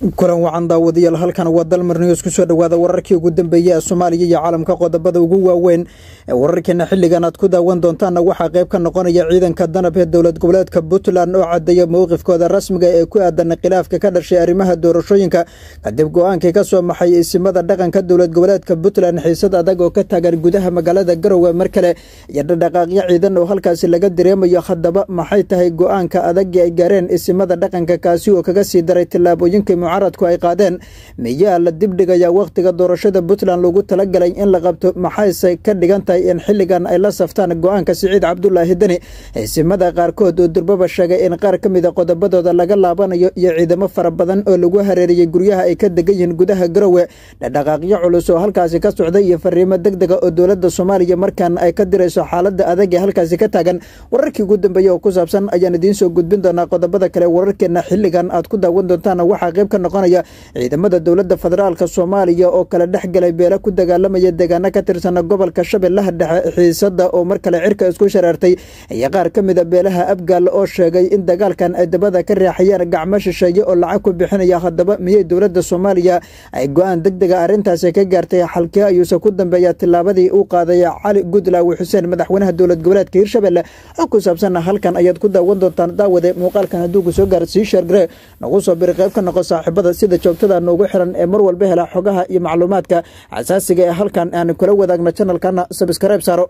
kulan wacan daawadayaal halkan waa dalmar news kusoo dhawaada wararkii ugu dambeeyey ee soomaaliya iyo caalamka qodobada ugu waaweyn ee wararkeena xilligan aad ku daawan doontaanna waxaa qayb ka noqonaya ciidanka danab ee dowlad goboleedka puntland oo caddeeya mowqifkooda rasmiga ee ku aadan khilaafka ka dhashay arrimaha doorashooyinka kadib go-aankii ka soo maxay isimada dhaqanka dowlad goboleedka puntland xiisad adag oo ka taagan gudaha magaalada garowe mar kale iyo dhadhaqaaqyo ciidan oo halkaasi laga dareemayo haddaba maxay tahay go-aanka adagii ay gaareen isimada dhaqanka kaasi oo kaga sii daray tillaabooyinka mucaradku ay qaadeen miyaa la dibdhigayaa wakhtiga doorashada puntland lagu talagalay in la qabto maxayse ka dhigan tahay in xilligan ay la saftaan go-aanka siciid cabdulaahi deni eesimada qaarkood oo durbaba sheegay in qaar ka mida ah qodobadooda laga laabanayo iyo ciidamo fara badan oo lagu hareeriyey guryaha ay ka degan yihiin gudaha garowe dhadhaqaaqyo culus oo halkaasi ka socday iyo fariimo degdega oo dowladda soomaaliya markan ay ka dirayso xaaladda adag ee halkaasi ka taagan wararkii ugu dambeeye oo ku saabsan ayaan idiin soo gudbin doonaa qodobada kale wararkeenna xilligan aad ku daawan doontaan waxaa qaybkan noqonaya ciidamada dowladda federaalk soomaaliya oo kala dhexgalay beela ku dagaalamaya deegaano ka tirsana gobolka shabeellaha dhexe xiisada oo mar kale cirka isku shareertay ayaa qaar ka mida ah beelaha abgaal oo sheegay in dagaalkan ay dabada ka raaxayeen gacmo shisheeye oo lacag ku bixinaya haddaba miyey dowladda soomaaliya ay go-aan degdega dega arrintaasi ka gaartay xalkii ayuuse ku dambeeya tilaabadii uu qaaday cali gudlaawi xuseen madaxweynaha dowlad goboleedka hirshabelle oo ku saabsanna halkan ayaad ku daawan doontaan daawade muuqaalkan hadduu ku soo gaara sheergare nagu soo biri qayb ka noqo saaxiib saaxiibada sida joogtada noogu xiran ee mar walba hela xogaha iyo macluumaadka xasaasiga ee halkan aan kula wadaagno janalkana sabiskarayb saaro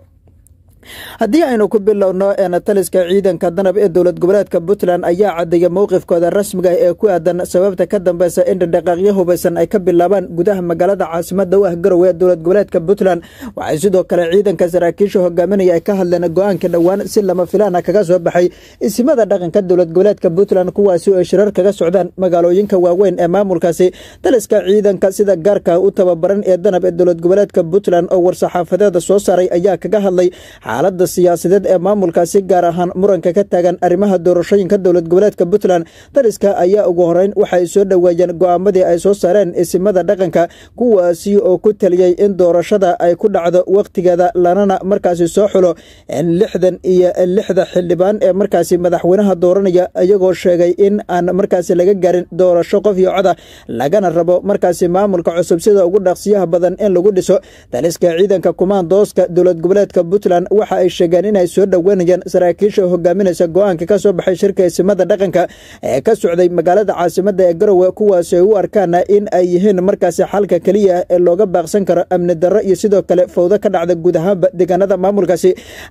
haddii aynu ku bilowno taliska ciidanka danab ee dowlad goboleedka puntland ayaa caddeeya mowqifkooda rasmiga ah ee ku aadan sababta ka dambeysa in dhaqdhaqaaqyo hubaysan ay ka bilaabaan gudaha magaalada caasimada u ah garowe ee dowlad goboleedka puntland waxay sidoo kale ciidanka saraakiisha hogaaminaya ay ka hadleen go-aanka dhowaan si lama filaana ah kaga soo baxay isimada dhaqanka dowlad goboleedka puntland kuwaasi oo ay shirar kaga socdaan magaalooyinka waaweyn ee maamulkaasi taliska ciidanka sida gaarka u tababaran ee danab ee dowlad goboleedka puntland oo war saxaafadeeda soo saaray ayaa kaga hadlay xaaladda siyaasadeed ee maamulkaasi gaar ahaan muranka ka taagan arrimaha doorashooyinka dowlad goboleedka puntland daliska ayaa ugu horreyn waxay soo dhoweeyeen go'aamadii ay soo saareen isimada dhaqanka kuwaasi oo ku taliyey in doorashada ay ku dhacdo wakhtigeeda lanana markaasi soo xulo in lixdan iyo lixda xildhibaan ee markaasi madaxweynaha dooranaya iyagoo sheegay in aan markaasi laga gaarin doorasho qof iyo coda lagana rabo markaasi maamulka cusub sida ugu dhaqsiyaha badan in lagu dhiso daliska ciidanka kumaan dooska dowlad goboleedka puntland waxa ay sheegeen inay soo dhoweynayaan saraakiisha hogaaminaysa go-aanka ka soo baxay shirka eesimada dhaqanka ee ka socday magaalada caasimada ee garowe kuwaas ay u arkaan in ay yihiin markaasi xalka keliya ee looga baaqsan karo amni darro iyo sidoo kale fawdo ka dhacda guud ahaanba deegaanada maamulkaasi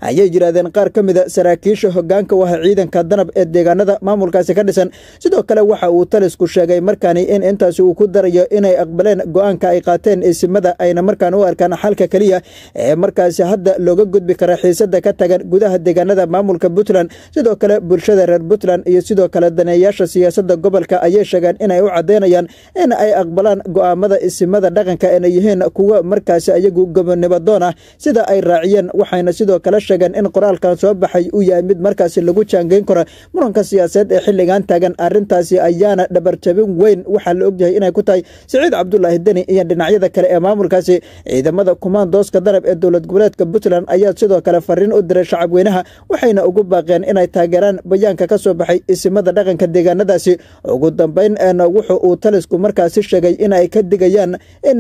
ayay yidhaahdeen qaar ka mida saraakiisha hogaanka waha ciidanka danab ee deegaanada maamulkaasi ka dhisan sidoo kale waxa uu talisku sheegay markaani in intaasi uu ku darayo inay aqbaleen go-aanka ay qaateen eesimada ayna markaan u arkaan xalka keliya ee markaasi hadda looga gudbi kara xiisada ka tagan gudaha deegaanada maamulka puntland sidoo kale bulshada reer puntland iyo sidoo kale daneeyaasha siyaasada gobolka ayay sheegeen inay u cadeynayaan in ay aqbalaan go'aamada isimada dhaqanka inay yihiin kuwa markaasi ayagu gobonimadoon ah sida ay raaciyeen waxayna sidoo kale sheegeen in qoraalkan soo baxay uu yahay mid markaasi lagu jaangeyn karo muranka siyaasadeed ee xilligan taagan arintaasi ayaana dhabarjabin weyn waxaa la ogyahay inay ku tahay siciid cabdulaahi deni iyo dhinacyada kale ee maamulkaasi ciidamada kumaandooska darab ee dowlad goboleedka puntland ayaa sidoo kale fariin u diray shacab waxayna ugu baaqeen inay taageeraan bayaanka ka soo baxay isimada dhaqanka deegaanadaasi ugu dambeyn wuxu uu talisku markaasi sheegay inay ka digayaan in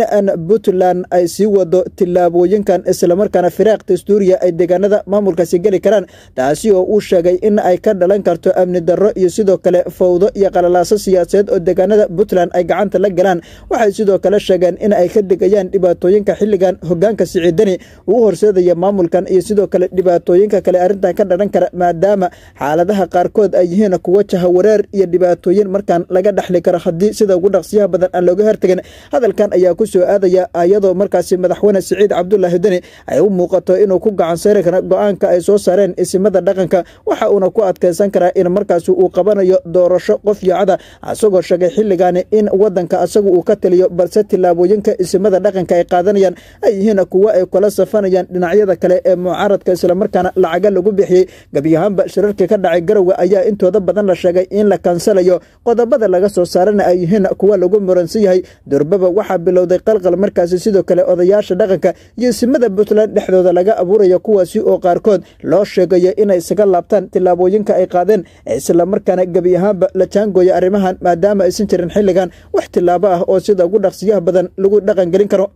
puntland ay sii wado tilaabooyinkan islamarkaana firaaq dastuuriya ay deegaanada maamulkaasi geli karaan taasi oo uu sheegay in ay ka dhalan karto amni darro iyo sidoo kale fawdo iyo qalalaaso siyaasadeed oo deegaanada puntland ay gacanta la galaan waxay sidoo kale sheegeen in ay ka digayaan dhibaatooyinka xilligan hogaanka siciidani uu horseedaya maamulkan iyo sidoo kale dhibaatooyinka kale arrintan ka dhalan kara maadaama xaaladaha qaarkood ay yihiin kuwo jahawareer iyo dhibaatooyin markaan laga dhexli karo haddii sida ugu dhaqsiyaha badan aan looga hortagin hadalkan ayaa ku soo aadaya ayadoo markaasi madaxweyne siciid cabdulaahi deni ay u muuqato inuu ku gacanseeri karo go-aanka ay soo saareen isimada dhaqanka waxa uuna ku adkaysan karaa in markaasi uu qabanayo doorasho qof yoocada asagoo sheegay xilligaani in wadanka asagu uu ka taliyo balse tilaabooyinka isimada dhaqanka ay qaadanayaan ay yihiin kuwo ay kula safanayaan dhinacyada kale ee mucaa mucaaradka markaana lacaga lagu bixiyey gebiyahaanba shirarka ka dhacay garowe ayaa intooda badan la sheegay in la kansalayo qodobada laga soo saarana ay yihiin kuwa lagu muransan yahay durbaba waxaa bilowday qalqal markaasi sidoo kale odayaasha dhaqanka iyo simada puntland dhexdooda laga abuurayo kuwaasi oo qaarkood loo sheegayo inay isaga laabtaan tillaabooyinka ay qaadeen isla markaana gebi ahaanba la jaangooyo arrimahan maadaama aysan jirin xilligan wax tillaabo ah oo sida ugu dhaqsiyaha badan lagu dhaqangelin karo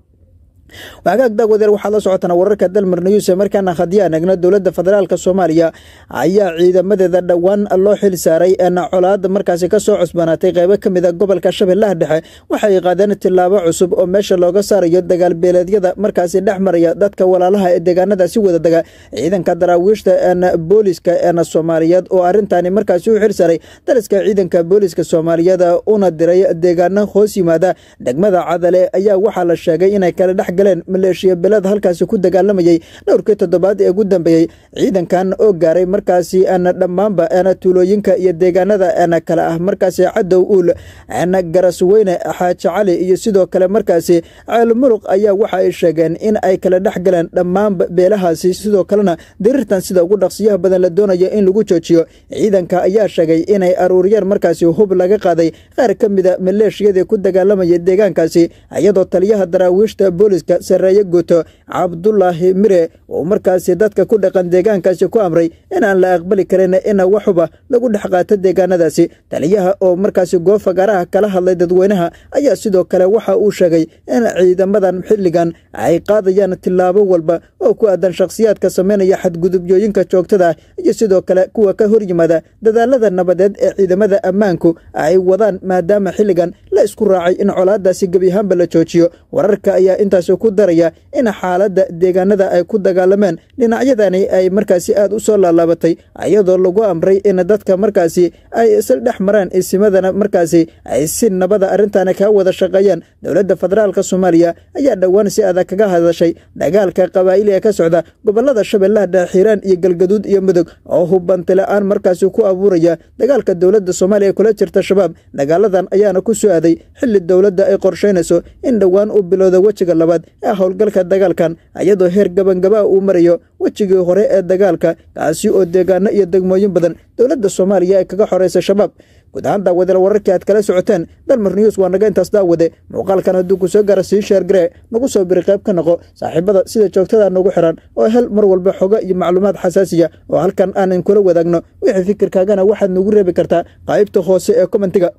wagaag daagwadeer waxaad la socotaan wararka dalmarna yuuse markaana haddii aan dowladda federaalk soomaaliya ayaa ciidamadeeda dhowaan loo xil saaray n colaada markaasi kasoo cusbanaatay qeybo ka mida ah gobolka shabeellaha dhexe waxay qaadeen tilaabo cusub oo meesha looga saarayo dagaalbeeleedyada markaasi dhex maraya dadka walaalaha ee deegaanada wada dega ciidanka daraawiishta booliska soomaaliyeed oo arintaani markaasi u xil saaray dariska ciidanka booliska soomaaliyeed una diray deegaano hoos yimaada degmada cadale ayaa waxaa la sheegay inay kala dhex galeen maleeshiya beled halkaasi ku dagaalamayey dhowrkii toddobaad ee ugu dambeeyey ciidankan oo gaaray markaasi ana dhammaanba ana tuulooyinka iyo deegaanada n kale ah markaasi cadow uul ana garasweyne weyne xaaji cali iyo sidoo kale markaasi ceel muruq ayaa waxa ay sheegeen in ay kala dhex galeen dhammaan beelahaasi sidoo kalena diriirtan sida ugu dhaqsiyaha badan la doonayo in lagu joojiyo ciidanka ayaa sheegay inay aruuriyeen markaasi hub laga qaaday qaar ka mida maleeshiyadii ku dagaalamaya deegaankaasi iyadoo taliyaha daraawiishta booliska heerka sarreeye guto cabdulaahi mire uu markaasi dadka ku dhaqan deegaankaasi ku amray inaan la aqbali karin ina waxuba lagu dhex qaato deegaanadaasi taliyaha oo markaasi goofagaaraha kala hadlay dadweynaha ayaa sidoo kale waxa uu sheegay in ciidamadan xilligan ay qaadayaan tilaabo walba oo ku aadan shakhsiyaadka sameynaya xadgudubyooyinka joogtada ah iyo sidoo kale kuwa ka hor horyimaada dadaalada nabadeed ee ciidamada ammaanku ay wadaan maadaama xilligan la isku raacay in colaadaasi gebi ahaanba la joojiyo wararka ayaa intaas kaasoo ku daraya in xaaladda deegaanada ay ku dagaalameen dhinacyadani ay markaasi aad u soo laalaabatay iyadoo lagu amray in dadka markaasi ay isla dhex maraan isimadana markaasi ay si nabada arrintana kaa wada shaqeeyaan dowladda federaalka soomaaliya ayaa dhowaan si adag kaga hadashay dagaalka ee ka socda gobolada shabeellaha xiiraan iyo galgaduud iyo mudug oo hubanti la-aan markaasi ku abuuraya dagaalka dowladda soomaaliya kula jirta shabaab dagaaladan ayaana ku soo aaday xilli dowladda ay qorshaynayso in dhowaan u bilowda wejiga labaad labaad ee howlgalka dagaalkan iyadoo heer gabangaba uu marayo wejigii hore ee dagaalka kaasi oo deegaano iyo degmooyin badan dowladda soomaaliya ay kaga xoreysa shabaab guud ahaan daawadeel wararkii aad kala socoteen dalmar news waa naga intaas daawade muuqaalkan hadduu kusoo soo gaara sii sheergaree nagu soo biri qayb ka noqo saaxiibada sida joogtadaa nagu xiran oo hel mar walba xoga iyo macluumaad xasaasiya oo halkan aanan kula wadaagno wixii fikirkaagana waxaad nagu reebi kartaa qaybta hoose ee komentiga